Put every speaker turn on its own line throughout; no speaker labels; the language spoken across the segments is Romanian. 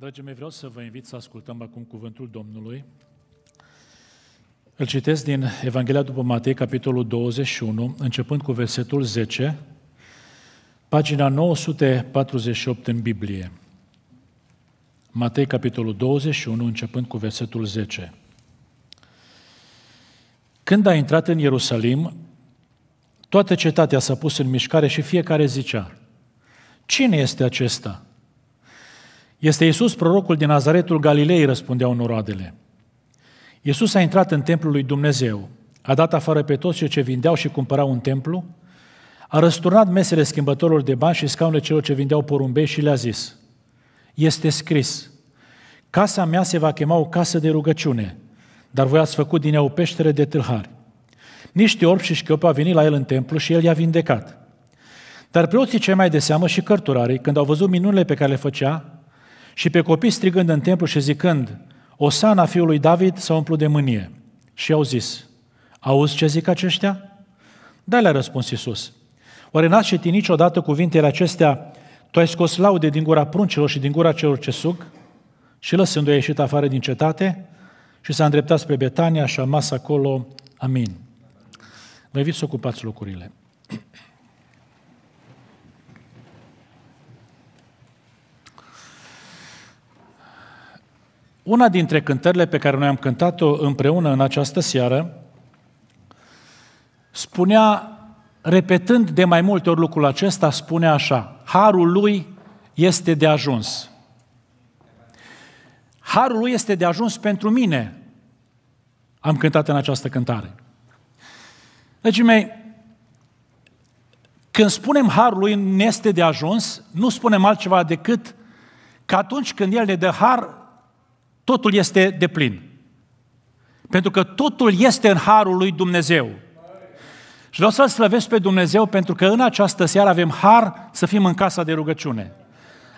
Dragii mei, vreau să vă invit să ascultăm acum cuvântul Domnului. Îl citesc din Evanghelia după Matei, capitolul 21, începând cu versetul 10, pagina 948 în Biblie. Matei, capitolul 21, începând cu versetul 10. Când a intrat în Ierusalim, toată cetatea s-a pus în mișcare și fiecare zicea, Cine este acesta?" Este Iisus prorocul din Nazaretul Galilei, răspundeau noroadele. Iisus a intrat în templul lui Dumnezeu, a dat afară pe toți cei ce vindeau și cumpărau un templu, a răsturnat mesele schimbătorilor de bani și scaunele celor ce vindeau porumbei și le-a zis, Este scris, casa mea se va chema o casă de rugăciune, dar voi ați făcut din ea o peștere de tâlhari. Niște orbi și șchiopi au venit la el în templu și el i-a vindecat. Dar preoții cei mai de seamă și cărturarii, când au văzut minunile pe care le făcea, și pe copii strigând în templu și zicând, Osana fiului David s-a umplut de mânie. Și au zis, auzi ce zic aceștia? Da, le-a răspuns Iisus. Oare n-ați citit niciodată cuvintele acestea, tu ai scos laude din gura pruncilor și din gura celor ce sug? Și lăsându-i ieșit afară din cetate și s-a îndreptat spre Betania și a mas acolo. Amin. Vă invit să ocupați locurile. Una dintre cântările pe care noi am cântat-o împreună în această seară spunea, repetând de mai multe ori lucrul acesta, spunea așa, Harul lui este de ajuns. Harul lui este de ajuns pentru mine, am cântat în această cântare. Deci, mei, când spunem harul lui ne este de ajuns, nu spunem altceva decât că atunci când el ne dă har, totul este de plin. Pentru că totul este în harul lui Dumnezeu. Și vreau să-L slăvesc pe Dumnezeu pentru că în această seară avem har să fim în casa de rugăciune.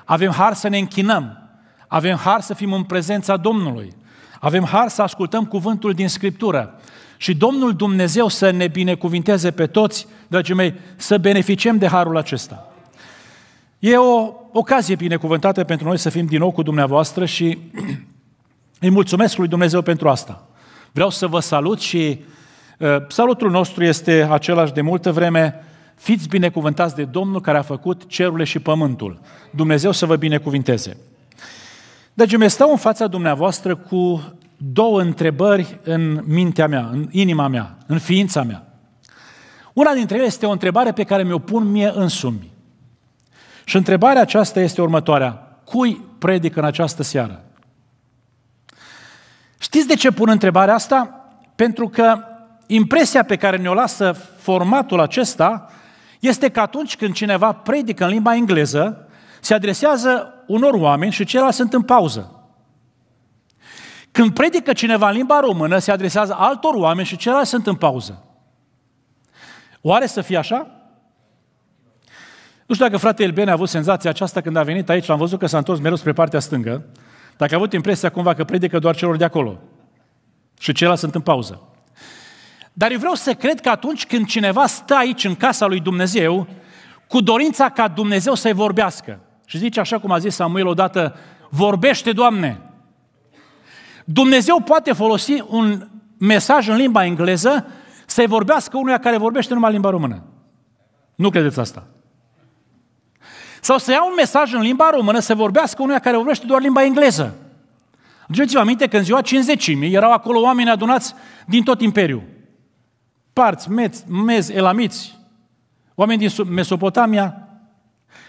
Avem har să ne închinăm. Avem har să fim în prezența Domnului. Avem har să ascultăm cuvântul din Scriptură. Și Domnul Dumnezeu să ne binecuvinteze pe toți, dragii mei, să beneficiem de harul acesta. E o ocazie binecuvântată pentru noi să fim din nou cu dumneavoastră și Îi mulțumesc lui Dumnezeu pentru asta. Vreau să vă salut și uh, salutul nostru este același de multă vreme. Fiți binecuvântați de Domnul care a făcut cerurile și pământul. Dumnezeu să vă binecuvinteze. Deci mi stau în fața dumneavoastră cu două întrebări în mintea mea, în inima mea, în ființa mea. Una dintre ele este o întrebare pe care mi-o pun mie însumi. Și întrebarea aceasta este următoarea. Cui predic în această seară? Știți de ce pun întrebarea asta? Pentru că impresia pe care ne-o lasă formatul acesta este că atunci când cineva predică în limba engleză, se adresează unor oameni și ceilalți sunt în pauză. Când predică cineva în limba română, se adresează altor oameni și ceilalți sunt în pauză. Oare să fie așa? Nu știu dacă fratele Elbene a avut senzația aceasta când a venit aici, l-am văzut că s-a întors mereu spre partea stângă, dacă a avut impresia cumva că predică doar celor de acolo și ceilalți sunt în pauză. Dar eu vreau să cred că atunci când cineva stă aici în casa lui Dumnezeu, cu dorința ca Dumnezeu să-i vorbească. Și zice așa cum a zis Samuel odată, vorbește Doamne! Dumnezeu poate folosi un mesaj în limba engleză să-i vorbească unuia care vorbește numai limba română. Nu credeți asta. Sau să ia un mesaj în limba română, să vorbească unuia care vorbește doar limba engleză. duceți vă aminte că în ziua 50.000 erau acolo oameni adunați din tot imperiul. Parți, mezi, mez, elamiți, oameni din Mesopotamia.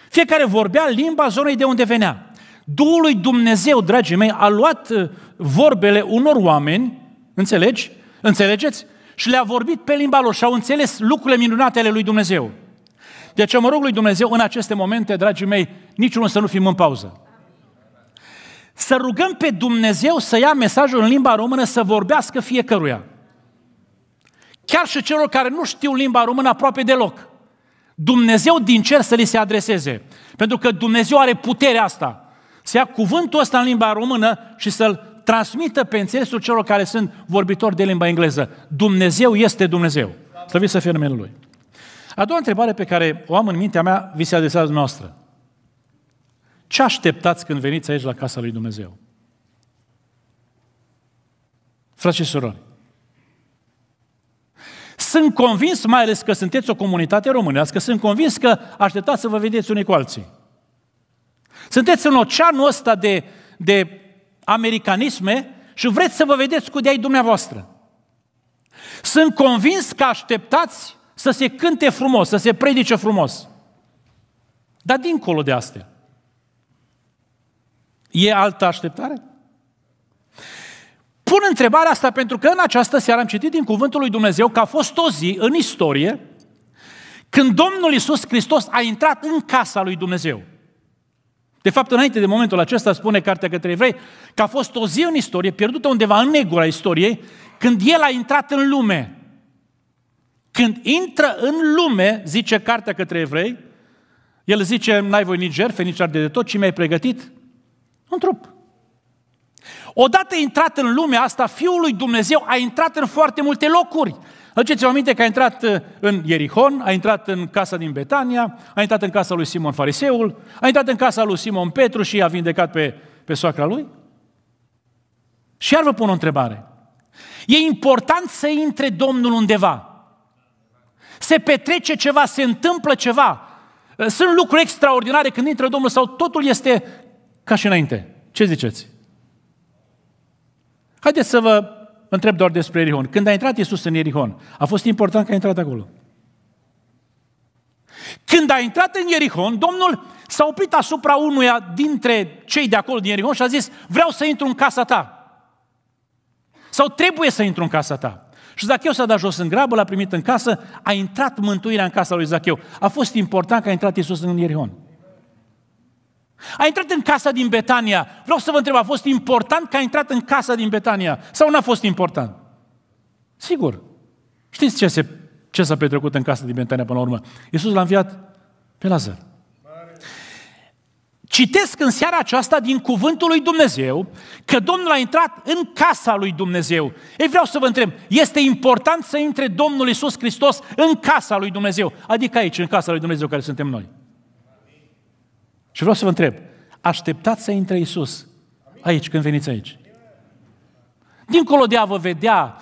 Fiecare vorbea limba zonei de unde venea. Duhul lui Dumnezeu, dragii mei, a luat uh, vorbele unor oameni, înțelegi? Înțelegeți? Și le-a vorbit pe limba lor și au înțeles lucrurile minunate ale lui Dumnezeu. De deci aceea mă rog lui Dumnezeu în aceste momente, dragii mei, niciunul să nu fim în pauză. Să rugăm pe Dumnezeu să ia mesajul în limba română, să vorbească fiecăruia. Chiar și celor care nu știu limba română aproape deloc. Dumnezeu din cer să li se adreseze. Pentru că Dumnezeu are puterea asta. Să ia cuvântul ăsta în limba română și să-l transmită pe înțelesul celor care sunt vorbitori de limba engleză. Dumnezeu este Dumnezeu. Slăviți să fie numele Lui. A doua întrebare pe care o am în mintea mea vi se adresează noastră. Ce așteptați când veniți aici la casa lui Dumnezeu? frații și surori, sunt convins, mai ales că sunteți o comunitate românească, sunt convins că așteptați să vă vedeți unii cu alții. Sunteți în oceanul ăsta de, de americanisme și vreți să vă vedeți cu de-ai dumneavoastră. Sunt convins că așteptați să se cânte frumos, să se predice frumos. Dar dincolo de astea, e altă așteptare? Pun întrebarea asta pentru că în această seară am citit din Cuvântul lui Dumnezeu că a fost o zi în istorie când Domnul Isus Hristos a intrat în casa lui Dumnezeu. De fapt, înainte de momentul acesta, spune Cartea către evrei, că a fost o zi în istorie, pierdută undeva în negura istoriei, când El a intrat în lume. Când intră în lume, zice cartea către evrei, el zice, n-ai voi nici jerfe, nici arde de tot, ci mi-ai pregătit un trup. Odată intrat în lumea asta, Fiul lui Dumnezeu a intrat în foarte multe locuri. Aduceți-vă aminte că a intrat uh, în Ierihon, a intrat în casa din Betania, a intrat în casa lui Simon Fariseul, a intrat în casa lui Simon Petru și a vindecat pe, pe soacra lui? Și iar vă pun o întrebare. E important să intre Domnul undeva. Se petrece ceva, se întâmplă ceva. Uh, sunt lucruri extraordinare când intră Domnul sau totul este ca și înainte. Ce ziceți? Haideți să vă întreb doar despre Erihon. Când a intrat Iisus în Erihon, a fost important că a intrat acolo. Când a intrat în Ierihon, Domnul s-a oprit asupra unuia dintre cei de acolo din Ierihon și a zis, vreau să intru în casa ta. Sau trebuie să intru în casa ta. Și Zacheu s-a dat jos în grabă, l-a primit în casă, a intrat mântuirea în casa lui Zacheu. A fost important că a intrat Iisus în Ierihon. A intrat în casa din Betania. Vreau să vă întreb, a fost important că a intrat în casa din Betania? Sau nu a fost important? Sigur. Știți ce, se, ce s-a petrecut în casa din Betania până la urmă? Iisus l-a înviat pe Lazar. Citesc în seara aceasta din cuvântul lui Dumnezeu că Domnul a intrat în casa lui Dumnezeu. Ei vreau să vă întreb, este important să intre Domnul Isus Hristos în casa lui Dumnezeu? Adică aici, în casa lui Dumnezeu care suntem noi. Și vreau să vă întreb, așteptați să intre Isus aici, când veniți aici? Dincolo de a vă vedea,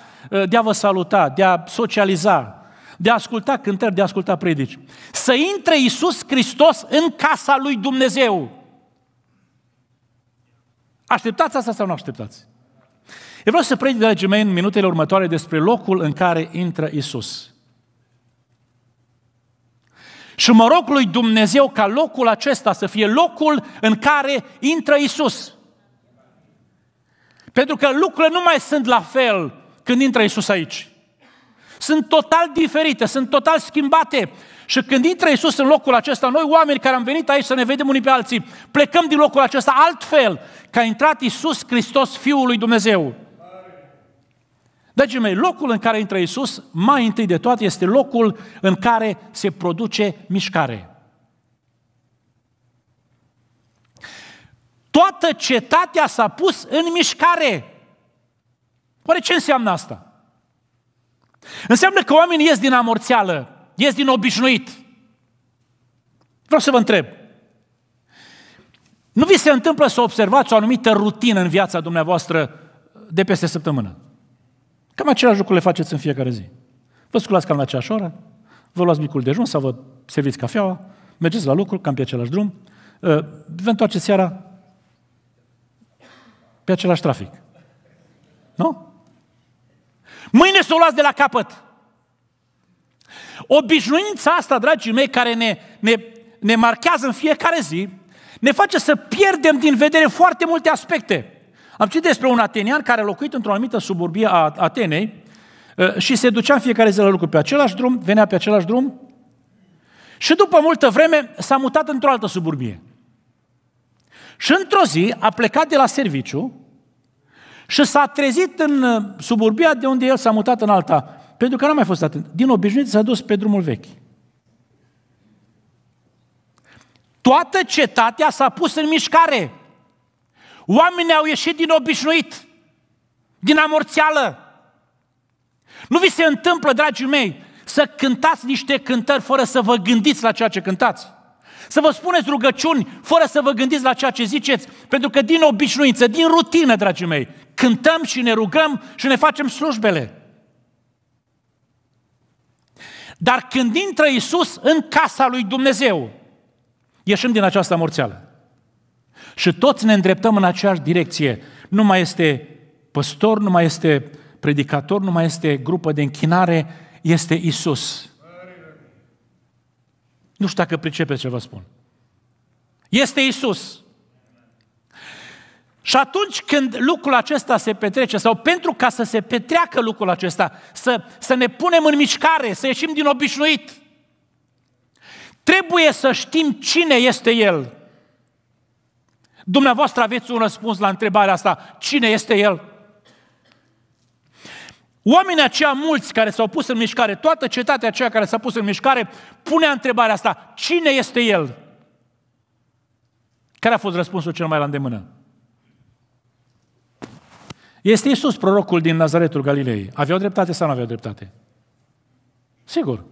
de a vă saluta, de a socializa, de a asculta cântări, de a asculta predici. Să intre Isus Hristos în casa lui Dumnezeu. Așteptați asta sau nu așteptați? Eu vreau să predic, dragii mei, în minutele următoare despre locul în care intră Isus. Și mă rog lui Dumnezeu ca locul acesta să fie locul în care intră Isus. Pentru că lucrurile nu mai sunt la fel când intră Isus aici. Sunt total diferite, sunt total schimbate. Și când intră Isus în locul acesta, noi oameni care am venit aici să ne vedem unii pe alții, plecăm din locul acesta altfel, că a intrat Isus Hristos, Fiul lui Dumnezeu. Dragii mei, locul în care intră Isus, mai întâi de toate, este locul în care se produce mișcare. Toată cetatea s-a pus în mișcare. Oare ce înseamnă asta? Înseamnă că oamenii ies din amorțeală, Ies din obișnuit. Vreau să vă întreb. Nu vi se întâmplă să observați o anumită rutină în viața dumneavoastră de peste săptămână? Cam același lucru le faceți în fiecare zi. Vă sculați cam la aceeași oră, vă luați micul dejun sau vă serviți cafeaua, mergeți la lucru, cam pe același drum, ă, vă întoarceți seara pe același trafic. Nu? Mâine să o luați de la capăt. Obișnuința asta, dragii mei, care ne, ne, ne marchează în fiecare zi, ne face să pierdem din vedere foarte multe aspecte. Am citit despre un atenian care a locuit într-o anumită suburbie a Atenei ă, și se ducea în fiecare zi la lucru pe același drum, venea pe același drum și după multă vreme s-a mutat într-o altă suburbie. Și într-o zi a plecat de la serviciu și s-a trezit în ă, suburbia de unde el s-a mutat în alta. Pentru că n-a mai fost atent. Din obișnuit s-a dus pe drumul vechi. Toată cetatea s-a pus în mișcare. Oamenii au ieșit din obișnuit, din amorțeală. Nu vi se întâmplă, dragii mei, să cântați niște cântări fără să vă gândiți la ceea ce cântați. Să vă spuneți rugăciuni fără să vă gândiți la ceea ce ziceți, pentru că din obișnuință, din rutină, dragii mei, cântăm și ne rugăm și ne facem slujbele. Dar când intră Isus în casa lui Dumnezeu, ieșim din această morțeală. Și toți ne îndreptăm în aceeași direcție. Nu mai este păstor, nu mai este predicator, nu mai este grupă de închinare, este Isus. Nu știu dacă pricepeți ce vă spun. Este Isus. Și atunci când lucrul acesta se petrece, sau pentru ca să se petreacă lucrul acesta, să, să ne punem în mișcare, să ieșim din obișnuit, trebuie să știm cine este El. Dumneavoastră aveți un răspuns la întrebarea asta, cine este El? Oamenii aceia mulți care s-au pus în mișcare, toată cetatea aceea care s-a pus în mișcare, punea întrebarea asta, cine este El? Care a fost răspunsul cel mai la îndemână? Este Isus prorocul din Nazaretul Galilei. Aveau dreptate sau nu aveau dreptate? Sigur.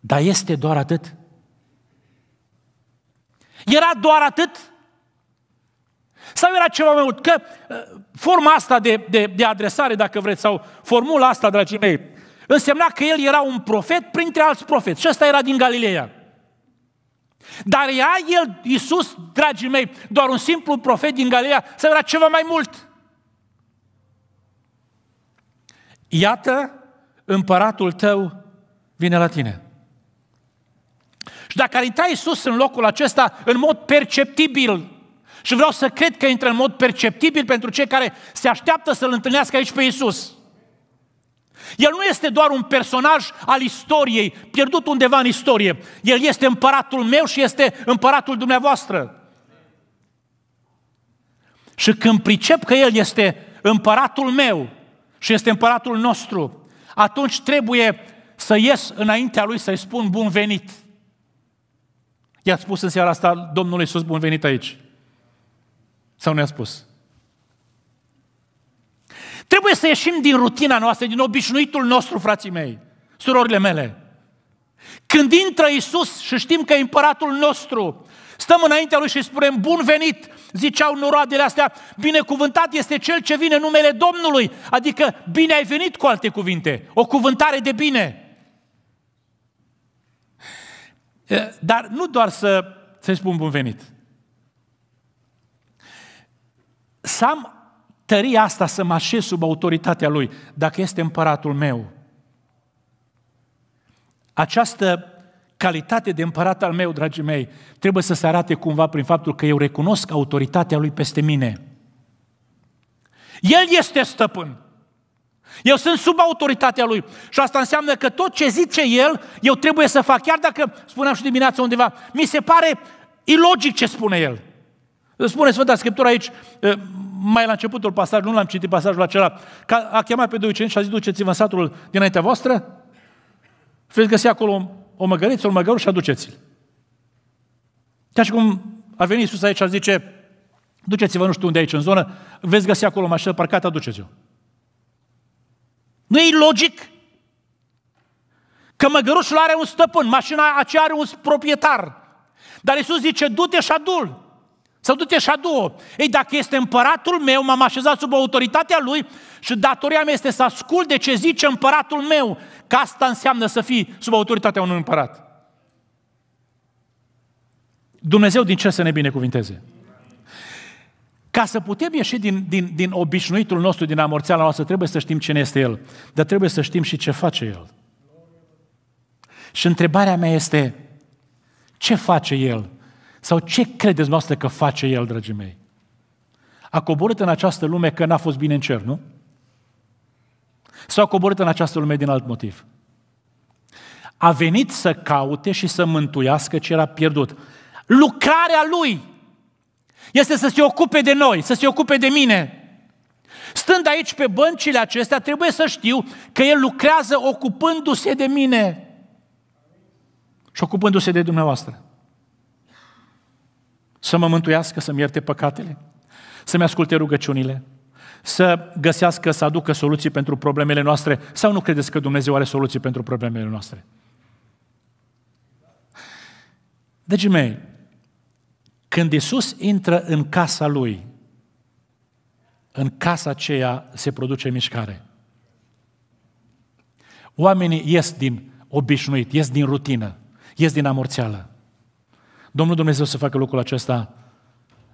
Dar este doar atât? Era doar atât? Sau era ceva mai mult? Că uh, forma asta de, de, de adresare, dacă vreți, sau formula asta, dragii mei, însemna că el era un profet printre alți profeți. Și ăsta era din Galileea. Dar era el, Iisus, dragii mei, doar un simplu profet din Galileea, sau era ceva mai mult? iată, împăratul tău vine la tine. Și dacă ar intra Iisus în locul acesta în mod perceptibil, și vreau să cred că intră în mod perceptibil pentru cei care se așteaptă să-L întâlnească aici pe Iisus. El nu este doar un personaj al istoriei, pierdut undeva în istorie. El este împăratul meu și este împăratul dumneavoastră. Și când pricep că El este împăratul meu, și este împăratul nostru, atunci trebuie să ies înaintea lui să-i spun bun venit. I-a spus în seara asta Domnului Iisus bun venit aici. Sau i a spus? Trebuie să ieșim din rutina noastră, din obișnuitul nostru, frații mei, surorile mele. Când intră Isus și știm că e împăratul nostru Stăm înaintea lui și spunem, bun venit, ziceau noroadele astea, binecuvântat este cel ce vine în numele Domnului, adică bine ai venit cu alte cuvinte, o cuvântare de bine. Dar nu doar să, să spun bun venit. Să am tăria asta să mă așez sub autoritatea lui, dacă este împăratul meu. Această calitate de împărat al meu, dragii mei, trebuie să se arate cumva prin faptul că eu recunosc autoritatea lui peste mine. El este stăpân. Eu sunt sub autoritatea lui. Și asta înseamnă că tot ce zice el, eu trebuie să fac. Chiar dacă, spuneam și dimineața undeva, mi se pare ilogic ce spune el. Spune Sfânta Scriptură aici, eh, mai la începutul pasajului, nu l-am citit pasajul acela, că a chemat pe doi ucenici și a zis, duceți-vă în satul dinaintea voastră, veți găsi acolo o măgăriță, un măgăruș și aduceți-l. Ca și cum a venit Iisus aici și zice, duceți-vă nu știu unde aici în zonă, veți găsi acolo mașină parcată, aduceți-o. Nu e logic? Că măgărușul are un stăpân, mașina aceea are un proprietar. Dar Iisus zice, du-te și adul. Sau du-te și adu Ei, dacă este împăratul meu, m-am așezat sub autoritatea lui și datoria mea este să ascult de ce zice împăratul meu, că asta înseamnă să fii sub autoritatea unui împărat. Dumnezeu din ce să ne binecuvinteze? Ca să putem ieși din, din, din obișnuitul nostru, din amorțeala noastră, trebuie să știm cine este El, dar trebuie să știm și ce face El. Și întrebarea mea este, ce face El sau ce credeți noastră că face El, dragii mei? A coborât în această lume că n-a fost bine în cer, nu? Sau a coborât în această lume din alt motiv? A venit să caute și să mântuiască ce era pierdut. Lucrarea Lui este să se ocupe de noi, să se ocupe de mine. Stând aici pe băncile acestea, trebuie să știu că El lucrează ocupându-se de mine și ocupându-se de dumneavoastră să mă mântuiască, să-mi ierte păcatele, să-mi asculte rugăciunile, să găsească, să aducă soluții pentru problemele noastre sau nu credeți că Dumnezeu are soluții pentru problemele noastre? Deci, mei, când Isus intră în casa Lui, în casa aceea se produce mișcare. Oamenii ies din obișnuit, ies din rutină, ies din amorțeală. Domnul Dumnezeu să facă lucrul acesta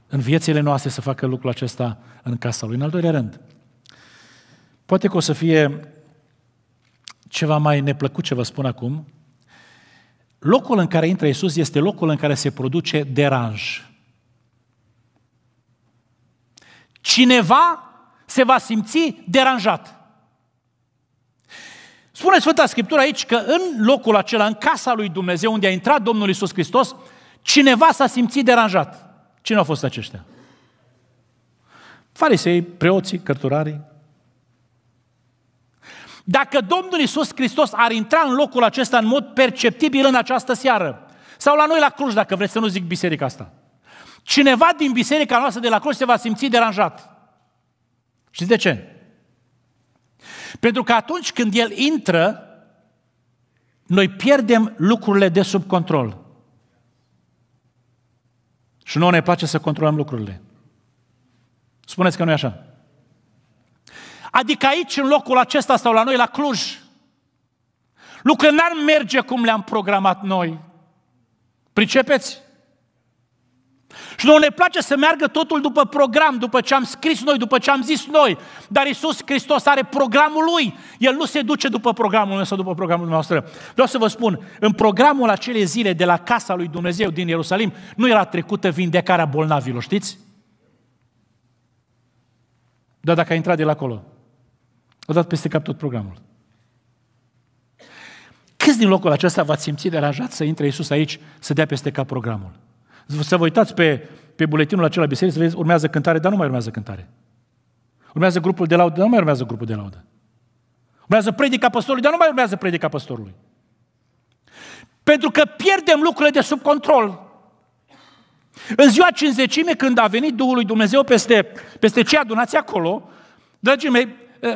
în viețile noastre, să facă lucrul acesta în casa Lui. În al doilea rând, poate că o să fie ceva mai neplăcut ce vă spun acum, locul în care intră Isus este locul în care se produce deranj. Cineva se va simți deranjat. Spune Sfânta Scriptură aici că în locul acela, în casa lui Dumnezeu, unde a intrat Domnul Isus Hristos, Cineva s-a simțit deranjat. Cine au fost aceștia? Farisei, preoții, cărturarii. Dacă Domnul Isus Hristos ar intra în locul acesta în mod perceptibil în această seară, sau la noi la Cluj, dacă vreți să nu zic biserica asta, cineva din biserica noastră de la Cluj se va simți deranjat. Și de ce? Pentru că atunci când El intră, noi pierdem lucrurile de sub control. Și nouă ne place să controlăm lucrurile. Spuneți că nu e așa. Adică aici, în locul acesta sau la noi, la Cluj, lucrurile n-ar merge cum le-am programat noi. Pricepeți? Și nu ne place să meargă totul după program, după ce am scris noi, după ce am zis noi. Dar Isus Hristos are programul Lui. El nu se duce după programul meu sau după programul nostru. Vreau să vă spun, în programul acelei zile de la casa lui Dumnezeu din Ierusalim, nu era trecută vindecarea bolnavilor, știți? Dar dacă a intrat de la acolo, a dat peste cap tot programul. Câți din locul acesta v-ați simțit deranjat să intre Isus aici, să dea peste cap programul? Să vă uitați pe, pe buletinul acela biserică, să vezi, urmează cântare, dar nu mai urmează cântare. Urmează grupul de laudă, dar nu mai urmează grupul de laudă. Urmează predica păstorului, dar nu mai urmează predica păstorului. Pentru că pierdem lucrurile de sub control. În ziua cinzecime, când a venit Duhul lui Dumnezeu peste, peste cei adunați acolo, dragii mei, eh,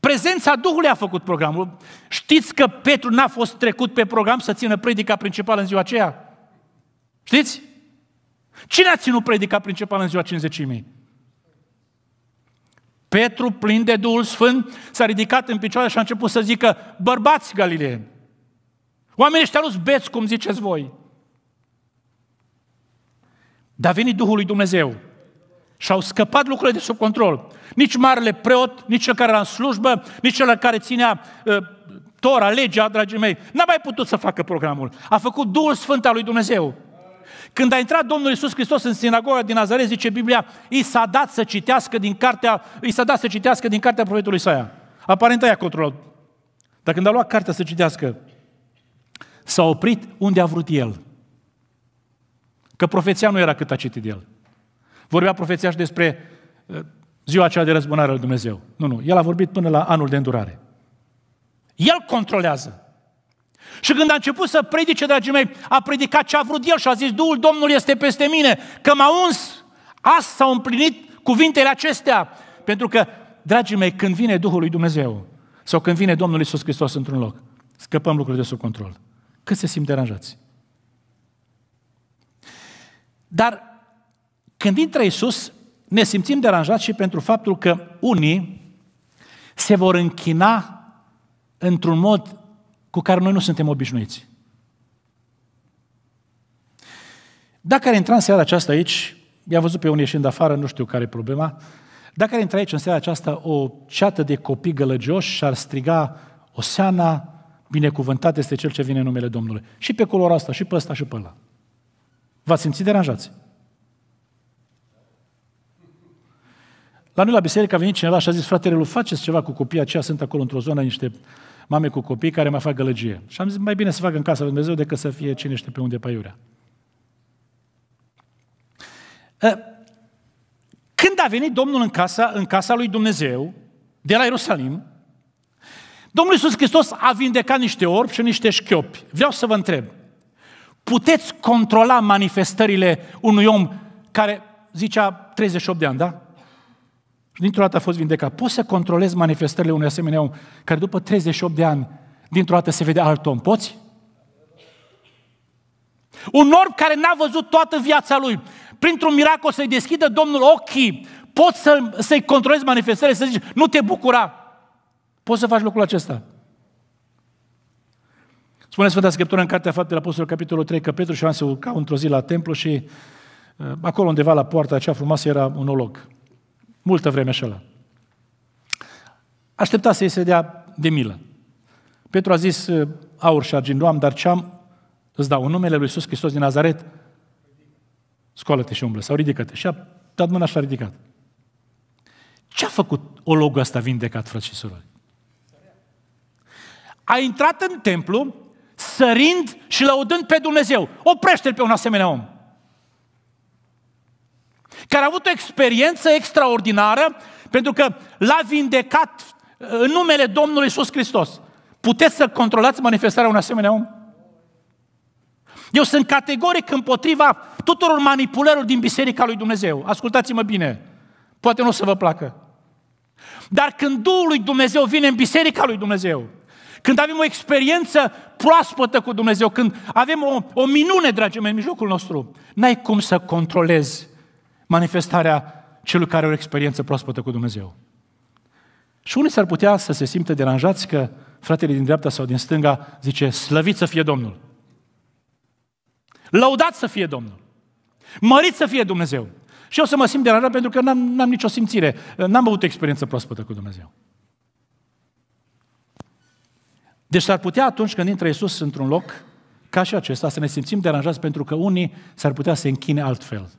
prezența Duhului a făcut programul. Știți că Petru n-a fost trecut pe program să țină predica principală în ziua aceea? Știți? Cine a ținut predica principal în ziua 50.000? Petru, plin de Duhul Sfânt, s-a ridicat în picioare și a început să zică, bărbați galileeni, oamenii ăștia nu beți, cum ziceți voi. Dar vine Duhul lui Dumnezeu și au scăpat lucrurile de sub control. Nici marele preot, nici cel care era în slujbă, nici cel care ținea uh, Tora, legea, dragii mei, n-a mai putut să facă programul. A făcut Duhul Sfânt al lui Dumnezeu. Când a intrat Domnul Isus Hristos în sinagoga din Nazaret, zice Biblia, i s-a dat să citească din cartea, i s-a dat să citească din cartea profetului Isaia. Aparent aia controlat. Dar când a luat cartea să citească, s-a oprit unde a vrut el. Că profeția nu era cât a citit el. Vorbea profeția și despre uh, ziua aceea de răzbunare al Dumnezeu. Nu, nu, el a vorbit până la anul de îndurare. El controlează. Și când a început să predice, dragii mei, a predicat ce a vrut el și a zis, Duhul Domnul este peste mine, că m-a uns. Asta s-au împlinit cuvintele acestea. Pentru că, dragii mei, când vine Duhul lui Dumnezeu, sau când vine Domnul Isus Hristos într-un loc, scăpăm lucrurile de sub control. Cât se simt deranjați. Dar când intră Isus, ne simțim deranjați și pentru faptul că unii se vor închina într-un mod cu care noi nu suntem obișnuiți. Dacă ar intra în seara aceasta aici, i-am văzut pe unii ieșind afară, nu știu care e problema, dacă ar intra aici în seara aceasta o ceată de copii gălăgioși și ar striga Oseana, binecuvântat este cel ce vine în numele Domnului. Și pe culoarea asta, și pe ăsta, și pe ăla. V-ați simțit deranjați? La noi la biserică a venit cineva și a zis, fratele, faceți ceva cu copiii aceia, sunt acolo într-o zonă niște mame cu copii care mai fac gălăgie. Și am zis, mai bine să facă în casa lui Dumnezeu decât să fie cine știe pe unde pe iurea. Când a venit Domnul în casa, în casa lui Dumnezeu, de la Ierusalim, Domnul Iisus Hristos a vindecat niște orbi și niște șchiopi. Vreau să vă întreb, puteți controla manifestările unui om care zicea 38 de ani, da? Și dintr-o dată a fost vindecat. Poți să controlezi manifestările unui asemenea om care după 38 de ani, dintr-o dată se vede alt om. Poți? Un orb care n-a văzut toată viața lui, printr-un miracol să-i deschidă Domnul ochii, poți să, să-i controlezi manifestările, să zici, nu te bucura. Poți să faci lucrul acesta. Spune Sfânta Scriptură în Cartea Faptele Apostolului, capitolul 3, că Petru și Ioan se urcau într-o zi la templu și uh, acolo undeva la poarta aceea frumoasă era un olog. Multă vreme așa la. Aștepta să-i se dea de milă. Petru a zis, ă, aur și argint am, dar ce-am, îți dau în numele lui Iisus Hristos din Nazaret, scoală-te și umblă, sau ridică-te. Și a dat mâna și l-a ridicat. Ce-a făcut ologul ăsta vindecat, frate și surori? A intrat în templu, sărind și lăudând pe Dumnezeu. Oprește-l pe un asemenea om care a avut o experiență extraordinară pentru că l-a vindecat uh, în numele Domnului Isus Hristos. Puteți să controlați manifestarea unui asemenea om? Eu sunt categoric împotriva tuturor manipulărilor din Biserica lui Dumnezeu. Ascultați-mă bine, poate nu o să vă placă. Dar când Duhul lui Dumnezeu vine în Biserica lui Dumnezeu, când avem o experiență proaspătă cu Dumnezeu, când avem o, o minune, dragii mei, în mijlocul nostru, n-ai cum să controlezi manifestarea celui care are o experiență proaspătă cu Dumnezeu. Și unii s-ar putea să se simtă deranjați că fratele din dreapta sau din stânga zice, slăvit să fie Domnul. laudat să fie Domnul. Mărit să fie Dumnezeu. Și eu să mă simt deranjat pentru că n-am, n-am nicio simțire, n-am avut experiență proaspătă cu Dumnezeu. Deci s-ar putea atunci când intră Iisus într-un loc ca și acesta să ne simțim deranjați pentru că unii s-ar putea să închine altfel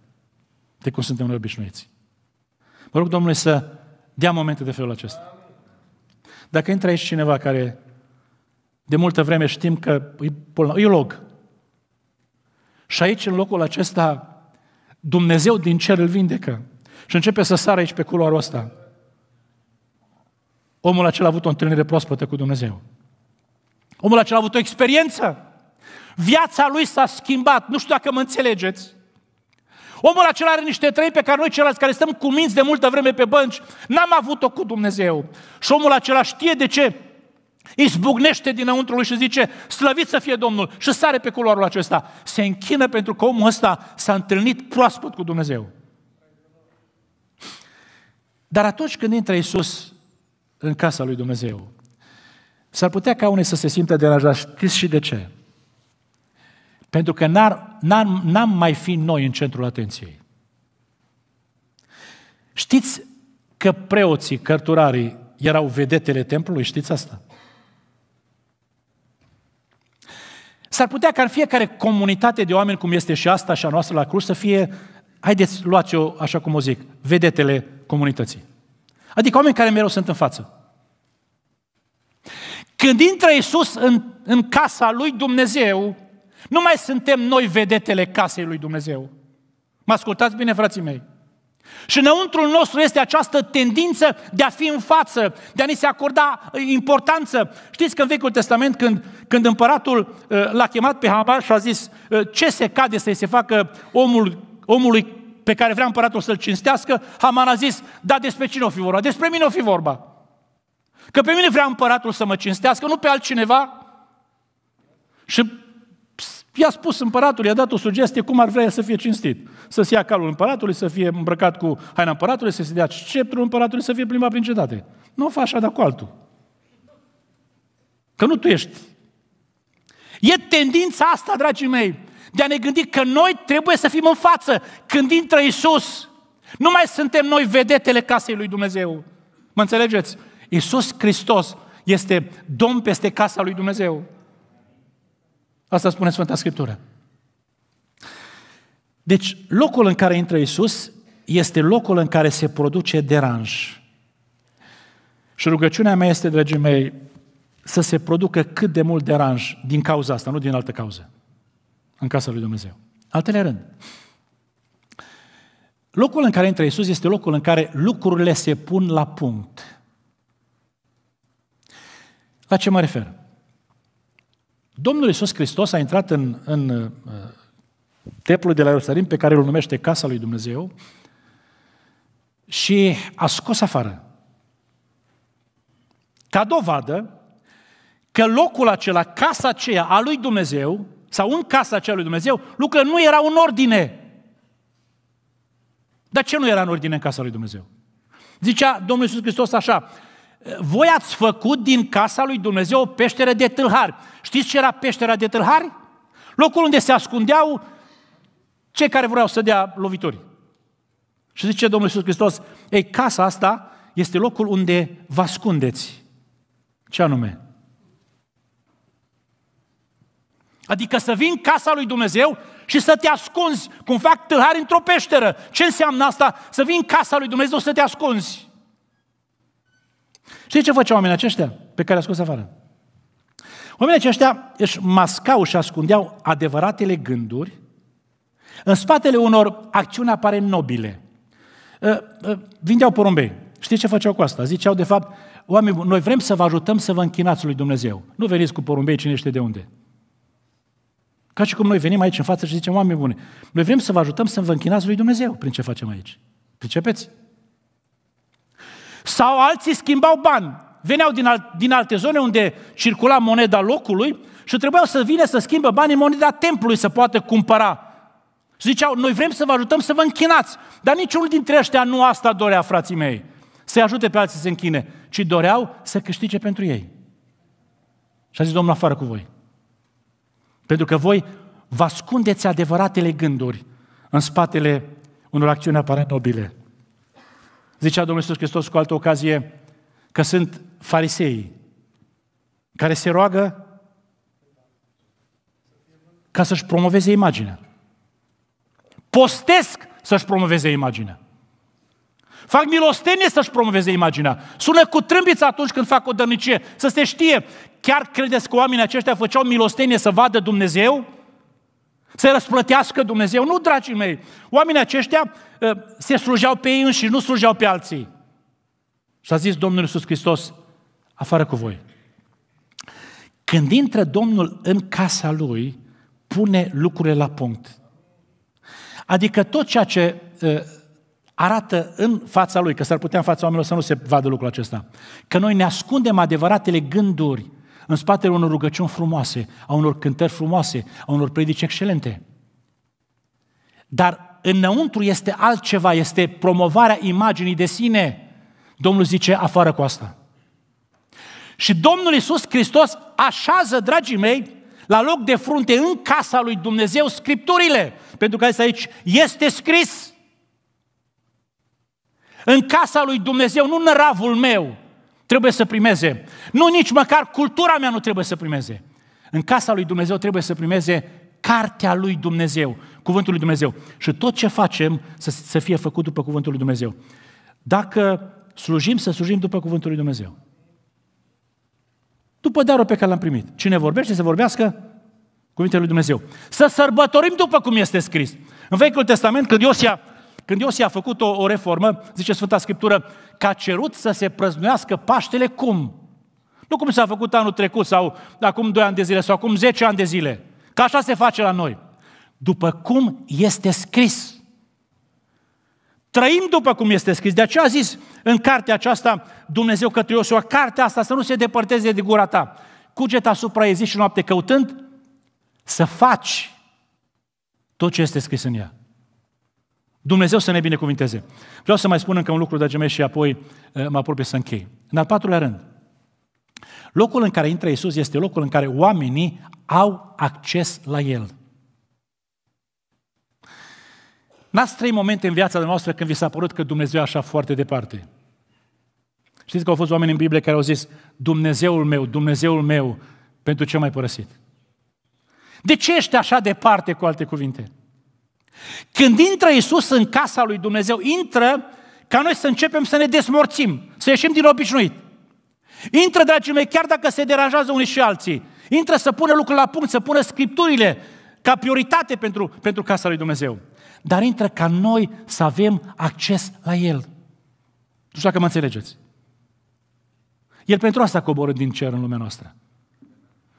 de cum suntem noi obișnuiți. Mă rog Domnului să dea momente de felul acesta. Dacă intră aici cineva care de multă vreme știm că e bolnav, e log. Și aici, în locul acesta, Dumnezeu din cer îl vindecă. Și începe să sară aici pe culoarul ăsta. Omul acela a avut o întâlnire proaspătă cu Dumnezeu. Omul acela a avut o experiență. Viața lui s-a schimbat. Nu știu dacă mă înțelegeți. Omul acela are niște trei pe care noi ceilalți care stăm minți de multă vreme pe bănci, n-am avut-o cu Dumnezeu. Și omul acela știe de ce izbucnește dinăuntru lui și zice, slăvit să fie Domnul, și sare pe culoarul acesta. Se închină pentru că omul ăsta s-a întâlnit proaspăt cu Dumnezeu. Dar atunci când intră Iisus în casa lui Dumnezeu, s-ar putea ca unii să se simtă deranjați. Știți și de ce? Pentru că n-ar, n-am, n-am mai fi noi în centrul atenției. Știți că preoții, cărturarii, erau vedetele templului? Știți asta? S-ar putea ca în fiecare comunitate de oameni, cum este și asta și a noastră la Cluj, să fie, haideți, luați-o așa cum o zic, vedetele comunității. Adică oameni care mereu sunt în față. Când intră Iisus în, în casa lui Dumnezeu, nu mai suntem noi vedetele casei lui Dumnezeu. Mă ascultați bine, frații mei? Și înăuntrul nostru este această tendință de a fi în față, de a ni se acorda uh, importanță. Știți că în Vechiul Testament, când, când împăratul uh, l-a chemat pe Haman și a zis uh, ce se cade să-i se facă omul, omului pe care vrea împăratul să-l cinstească, Haman a zis, da, despre cine o fi vorba? Despre mine o fi vorba. Că pe mine vrea împăratul să mă cinstească, nu pe altcineva. Și I-a spus împăratul, i-a dat o sugestie cum ar vrea să fie cinstit. Să se ia calul împăratului, să fie îmbrăcat cu haina împăratului, să se dea sceptrul împăratului, să fie plimbat prin cetate. Nu o faci așa, dar cu altul. Că nu tu ești. E tendința asta, dragii mei, de a ne gândi că noi trebuie să fim în față când intră Isus. Nu mai suntem noi vedetele casei lui Dumnezeu. Mă înțelegeți? Isus Hristos este Domn peste casa lui Dumnezeu. Asta spune Sfânta Scriptură. Deci, locul în care intră Isus este locul în care se produce deranj. Și rugăciunea mea este, dragii mei, să se producă cât de mult deranj din cauza asta, nu din altă cauză, în casa lui Dumnezeu. Altele rând. Locul în care intră Isus este locul în care lucrurile se pun la punct. La ce mă refer? Domnul Iisus Hristos a intrat în, în uh, templul de la Ierusalim, pe care îl numește Casa lui Dumnezeu, și a scos afară. Ca dovadă că locul acela, casa aceea a lui Dumnezeu, sau în casa aceea lui Dumnezeu, lucrurile nu erau în ordine. Dar ce nu era în ordine în casa lui Dumnezeu? Zicea Domnul Iisus Hristos așa, voi ați făcut din casa lui Dumnezeu o peșteră de tâlhari. Știți ce era peștera de tâlhari? Locul unde se ascundeau cei care vreau să dea lovituri. Și zice Domnul Iisus Hristos, ei, casa asta este locul unde vă ascundeți. Ce anume? Adică să vin casa lui Dumnezeu și să te ascunzi, cum fac tâlhari într-o peșteră. Ce înseamnă asta? Să vin casa lui Dumnezeu să te ascunzi. Și ce făceau oamenii aceștia pe care a scos afară? Oamenii aceștia își mascau și ascundeau adevăratele gânduri în spatele unor acțiuni apare nobile. Ă, ă, vindeau porumbei. Știți ce făceau cu asta? Ziceau, de fapt, oameni, noi vrem să vă ajutăm să vă închinați lui Dumnezeu. Nu veniți cu porumbei cine știe de unde. Ca și cum noi venim aici în față și zicem, oameni buni, noi vrem să vă ajutăm să vă închinați lui Dumnezeu prin ce facem aici. Pricepeți? Sau alții schimbau bani. Veneau din, al, din alte zone unde circula moneda locului și trebuiau să vină să schimbă bani în moneda templului să poată cumpăra. Ziceau, noi vrem să vă ajutăm să vă închinați. Dar niciunul dintre ăștia nu asta dorea, frații mei. Să-i ajute pe alții să se închine, ci doreau să câștige pentru ei. Și a zis Domnul afară cu voi. Pentru că voi vă ascundeți adevăratele gânduri în spatele unor acțiuni aparent nobile. Zicea Domnul Iisus Hristos cu altă ocazie că sunt farisei care se roagă ca să-și promoveze imaginea. Postesc să-și promoveze imaginea. Fac milostenie să-și promoveze imaginea. Sună cu trâmbiță atunci când fac o dărnicie. Să se știe. Chiar credeți că oamenii aceștia făceau milostenie să vadă Dumnezeu? Să răsplătească Dumnezeu? Nu, dragii mei! Oamenii aceștia ă, se slujeau pe ei înși, nu slujeau pe alții. Și a zis Domnul Iisus Hristos, afară cu voi. Când intră Domnul în casa lui, pune lucrurile la punct. Adică tot ceea ce ă, arată în fața lui, că s-ar putea în fața oamenilor să nu se vadă lucrul acesta, că noi ne ascundem adevăratele gânduri, în spatele unor rugăciuni frumoase, a unor cântări frumoase, a unor predici excelente. Dar înăuntru este altceva, este promovarea imaginii de sine. Domnul zice, afară cu asta. Și Domnul Iisus Hristos așează, dragii mei, la loc de frunte în casa lui Dumnezeu scripturile. Pentru că este aici, este scris. În casa lui Dumnezeu, nu în ravul meu, trebuie să primeze. Nu, nici măcar cultura mea nu trebuie să primeze. În casa lui Dumnezeu trebuie să primeze cartea lui Dumnezeu, cuvântul lui Dumnezeu. Și tot ce facem să, să fie făcut după cuvântul lui Dumnezeu. Dacă slujim, să slujim după cuvântul lui Dumnezeu. După darul pe care l-am primit. Cine vorbește să vorbească cuvintele lui Dumnezeu. Să sărbătorim după cum este scris. În Vechiul Testament, când Iosia, când Iosia a făcut o, o reformă, zice Sfânta Scriptură, că a cerut să se prăznuiască Paștele cum? Nu cum s-a făcut anul trecut sau acum 2 ani de zile sau acum 10 ani de zile. Că așa se face la noi. După cum este scris. Trăim după cum este scris. De aceea a zis în cartea aceasta Dumnezeu către Iosua, cartea asta să nu se depărteze de gura ta. Cuget asupra ei zi și noapte căutând să faci tot ce este scris în ea. Dumnezeu să ne binecuvinteze. Vreau să mai spun încă un lucru, dragii mei, și apoi eh, mă apropie să închei. În al patrulea rând, locul în care intră Isus este locul în care oamenii au acces la El. N-ați trei momente în viața noastră când vi s-a părut că Dumnezeu e așa foarte departe. Știți că au fost oameni în Biblie care au zis, Dumnezeul meu, Dumnezeul meu, pentru ce mai părăsit? De ce ești așa departe, cu alte cuvinte? Când intră Isus în casa lui Dumnezeu, intră ca noi să începem să ne desmorțim, să ieșim din obișnuit. Intră, dragii mei, chiar dacă se deranjează unii și alții. Intră să pună lucrul la punct, să pună scripturile ca prioritate pentru, pentru casa lui Dumnezeu. Dar intră ca noi să avem acces la El. Nu știu dacă mă înțelegeți. El pentru asta coboră din cer în lumea noastră.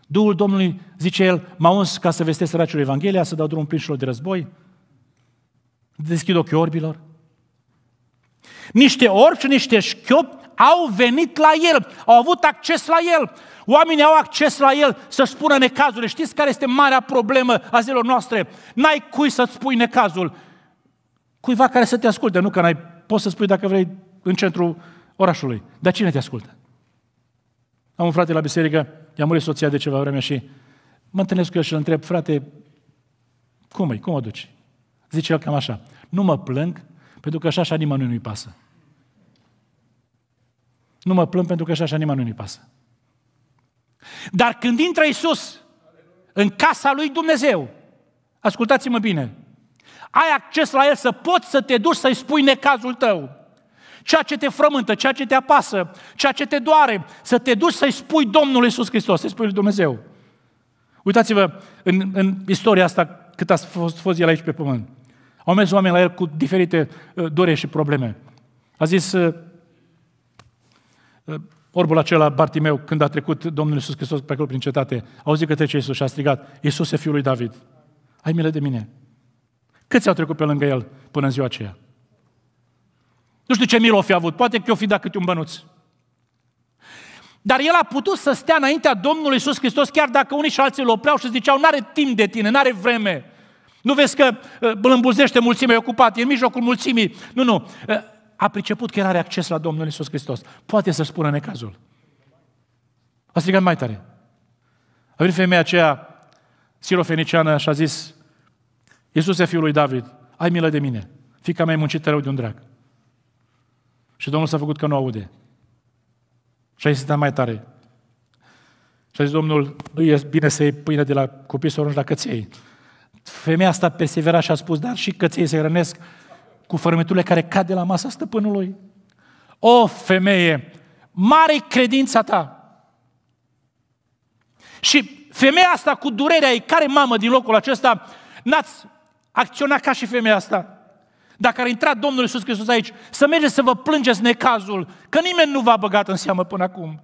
Duhul Domnului, zice el, m-a uns ca să vestesc săracilor Evanghelia, să dau drumul plin de război, Deschid ochii orbilor. Niște orbi și niște șchiop au venit la el, au avut acces la el. Oamenii au acces la el să-și spună necazurile. Știți care este marea problemă a zilor noastre? N-ai cui să-ți spui necazul. Cuiva care să te asculte, nu că n-ai, poți să spui dacă vrei în centrul orașului. Dar cine te ascultă? Am un frate la biserică, i-a murit soția de ceva vreme și mă întâlnesc cu el și îl întreb, frate, cum e, cum o duci? Zice el cam așa, nu mă plâng pentru că așa și nimănui nu-i pasă. Nu mă plâng pentru că așa și nimănui nu-i pasă. Dar când intră Isus în casa lui Dumnezeu, ascultați-mă bine, ai acces la El să poți să te duci să-i spui necazul tău. Ceea ce te frământă, ceea ce te apasă, ceea ce te doare, să te duci să-i spui Domnului Iisus Hristos, să-i spui lui Dumnezeu. Uitați-vă în, în istoria asta cât a fost, fost el aici pe pământ. Au mers oameni la el cu diferite uh, dorești și probleme. A zis uh, uh, orbul acela, Bartimeu, când a trecut Domnul Iisus Hristos pe acolo prin cetate, a auzit că trece Iisus și a strigat, Iisus e Fiul lui David, ai milă de mine. Câți au trecut pe lângă el până în ziua aceea? Nu știu ce milă o fi avut, poate că o fi dat câte un bănuț. Dar el a putut să stea înaintea Domnului Iisus Hristos, chiar dacă unii și alții îl opreau și ziceau, nu are timp de tine, nu are vreme. Nu vezi că uh, îl îmbulzește mulțimea ocupat e în mijlocul mulțimii. Nu, nu. Uh, a priceput că el are acces la Domnul Isus Hristos. Poate să-și spună necazul. A strigat mai tare. A venit femeia aceea sirofeniciană și a zis, Iisuse, fiul lui David, ai milă de mine, fica mea e muncită rău de un drag. Și Domnul s-a făcut că nu aude. Și a insistat mai tare. Și a zis Domnul, nu e bine să iei pâine de la copii să o la căței. Femeia asta persevera și a spus, dar și căței se hrănesc cu fărâmiturile care cad de la masa stăpânului. O, femeie, mare credința ta! Și femeia asta cu durerea ei, care mamă din locul acesta, n-ați acționat ca și femeia asta. Dacă ar intra Domnul Iisus Hristos aici, să mergeți să vă plângeți necazul, că nimeni nu v-a băgat în seamă până acum.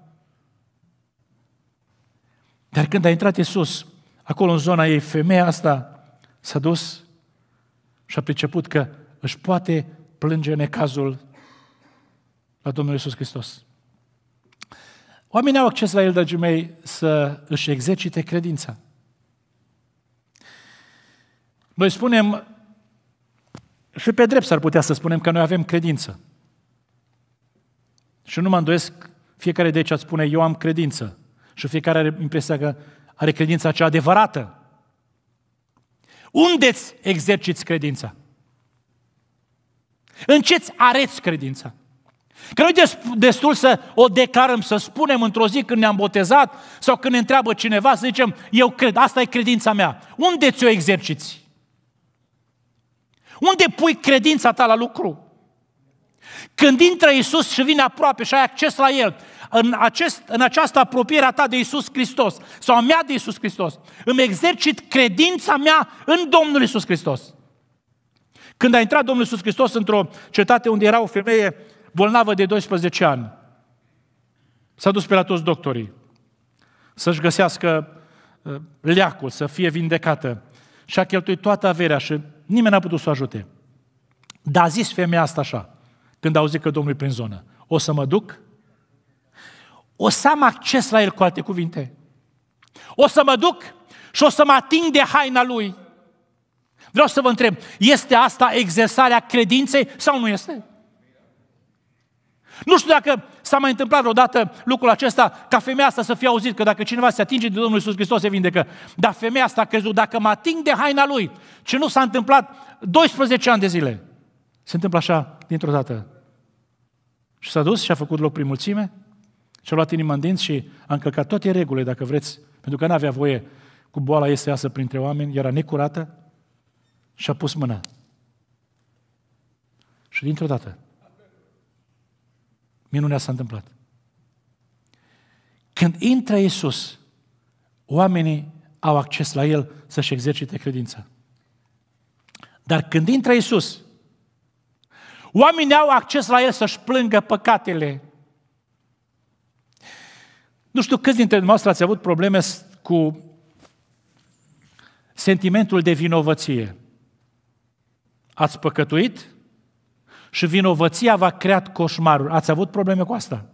Dar când a intrat Iisus, acolo în zona ei, femeia asta s-a dus și a priceput că își poate plânge necazul la Domnul Iisus Hristos. Oamenii au acces la el, dragii mei, să își exercite credința. Noi spunem, și pe drept s-ar putea să spunem că noi avem credință. Și nu mă îndoiesc, fiecare de aici spune, eu am credință. Și fiecare are impresia că are credința cea adevărată. Unde îți exerciți credința? În ce îți areți credința? Că nu destul să o declarăm, să spunem într-o zi când ne-am botezat sau când ne întreabă cineva, să zicem, eu cred, asta e credința mea. Unde ți-o exerciți? Unde pui credința ta la lucru? Când intră Isus și vine aproape și ai acces la El, în, acest, în această apropiere a ta de Isus Hristos sau a mea de Isus Hristos, îmi exercit credința mea în Domnul Isus Hristos. Când a intrat Domnul Isus Hristos într-o cetate unde era o femeie bolnavă de 12 ani, s-a dus pe la toți doctorii să-și găsească uh, leacul, să fie vindecată. Și a cheltuit toată averea și nimeni n-a putut să o ajute. Dar a zis femeia asta așa, când a auzit că Domnul e prin zonă. O să mă duc o să am acces la el cu alte cuvinte. O să mă duc și o să mă ating de haina lui. Vreau să vă întreb, este asta exersarea credinței sau nu este? Nu știu dacă s-a mai întâmplat vreodată lucrul acesta ca femeia asta să fie auzit că dacă cineva se atinge de Domnul Iisus Hristos se vindecă. Dar femeia asta a crezut, dacă mă ating de haina lui, ce nu s-a întâmplat 12 ani de zile. Se întâmplă așa, dintr-o dată. Și s-a dus și a făcut loc prin mulțime și-a luat inima în dinți și a încălcat toate regulile, dacă vreți, pentru că nu avea voie cu boala ei să iasă printre oameni, era necurată și a pus mâna. Și dintr-o dată, minunea s-a întâmplat. Când intră Iisus, oamenii au acces la El să-și exercite credința. Dar când intră Iisus, oamenii au acces la El să-și plângă păcatele, nu știu câți dintre dumneavoastră ați avut probleme cu sentimentul de vinovăție. Ați păcătuit și vinovăția v-a creat coșmarul. Ați avut probleme cu asta?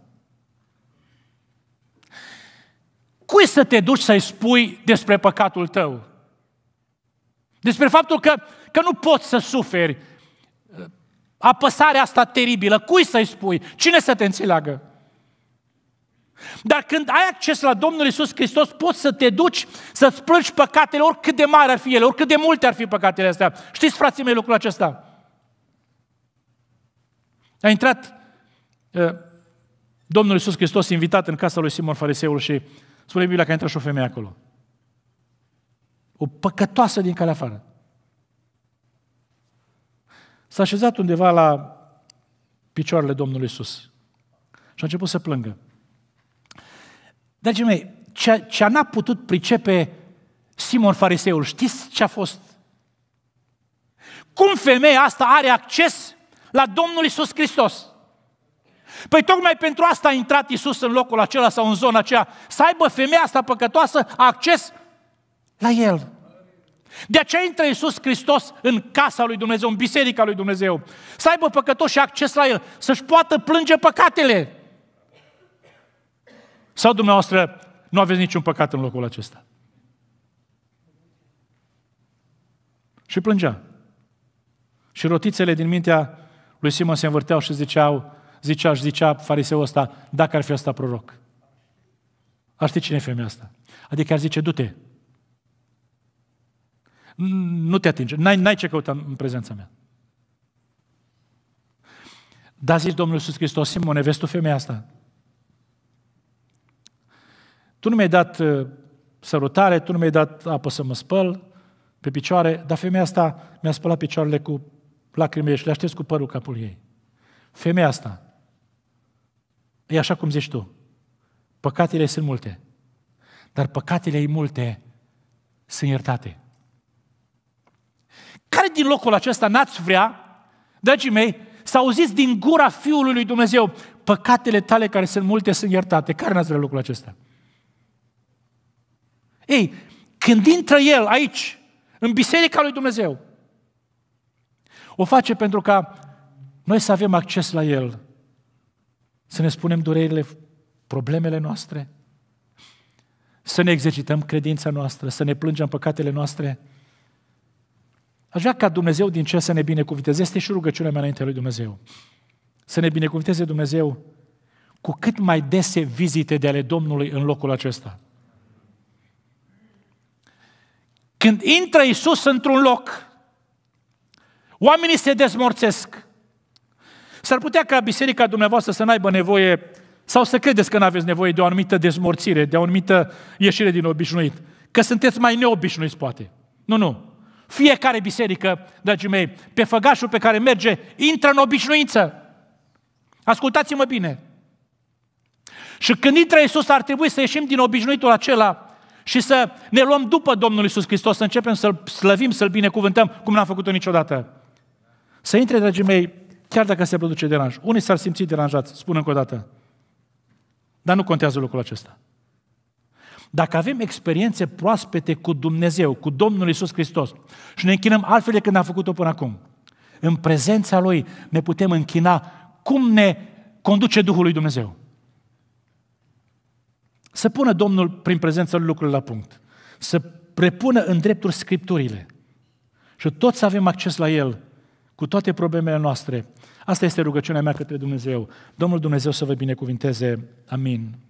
Cui să te duci să-i spui despre păcatul tău? Despre faptul că, că nu poți să suferi apăsarea asta teribilă. Cui să-i spui? Cine să te înțeleagă? Dar când ai acces la Domnul Isus Hristos, poți să te duci să splângi păcatele, oricât de mari ar fi ele, oricât de multe ar fi păcatele astea. Știți, frații mei, lucrul acesta? A intrat uh, Domnul Isus Hristos invitat în casa lui Simon Fariseul și spune Biblia că a intrat și o femeie acolo. O păcătoasă din calea afară. S-a așezat undeva la picioarele Domnului Isus și a început să plângă. Dragii mei, ce, ce n-a putut pricepe Simon Fariseul, știți ce a fost? Cum femeia asta are acces la Domnul Isus Hristos? Păi tocmai pentru asta a intrat Isus în locul acela sau în zona aceea, să aibă femeia asta păcătoasă acces la El. De aceea intră Iisus Hristos în casa lui Dumnezeu, în biserica lui Dumnezeu. Să aibă păcătoși acces la El, să-și poată plânge păcatele. Sau dumneavoastră nu aveți niciun păcat în locul acesta? Și plângea. Și rotițele din mintea lui Simon se învârteau și ziceau, zicea și zicea fariseul ăsta, dacă ar fi asta proroc. Ar ști cine e femeia asta. Adică ar zice, du-te. Nu te atinge. N-ai, n-ai ce căuta în prezența mea. Dar zici Domnul Iisus Hristos, Simone, vezi tu femeia asta? Tu nu mi-ai dat uh, sărutare, tu nu mi-ai dat apă să mă spăl pe picioare, dar femeia asta mi-a spălat picioarele cu lacrimi și le aștept cu părul capul ei. Femeia asta, e așa cum zici tu, păcatele sunt multe, dar păcatele ei multe sunt iertate. Care din locul acesta n-ați vrea, dragii mei, să auziți din gura Fiului lui Dumnezeu, păcatele tale care sunt multe sunt iertate. Care n-ați vrea locul acesta? Ei, când intră el aici, în biserica lui Dumnezeu, o face pentru ca noi să avem acces la el, să ne spunem durerile, problemele noastre, să ne exercităm credința noastră, să ne plângem păcatele noastre. Aș vrea ca Dumnezeu din cer să ne binecuvinteze. Este și rugăciunea mea înainte lui Dumnezeu. Să ne binecuvinteze Dumnezeu cu cât mai dese vizite de ale Domnului în locul acesta. Când intră Isus într-un loc, oamenii se dezmorțesc. S-ar putea ca biserica dumneavoastră să n-aibă nevoie sau să credeți că n aveți nevoie de o anumită dezmorțire, de o anumită ieșire din obișnuit. Că sunteți mai neobișnuiți, poate. Nu, nu. Fiecare biserică, dragii mei, pe făgașul pe care merge, intră în obișnuință. Ascultați-mă bine. Și când intră Iisus, ar trebui să ieșim din obișnuitul acela și să ne luăm după Domnul Isus Hristos, să începem să-L slăvim, să-L binecuvântăm, cum n-am făcut-o niciodată. Să intre, dragii mei, chiar dacă se produce deranj. Unii s-ar simți deranjați, spun încă o dată. Dar nu contează lucrul acesta. Dacă avem experiențe proaspete cu Dumnezeu, cu Domnul Isus Hristos și ne închinăm altfel decât am făcut-o până acum, în prezența Lui ne putem închina cum ne conduce Duhul lui Dumnezeu. Să pună Domnul prin prezența lucrurile la punct. Să prepună în drepturi scripturile. Și toți avem acces la El, cu toate problemele noastre. Asta este rugăciunea mea către Dumnezeu. Domnul Dumnezeu să vă binecuvinteze. Amin.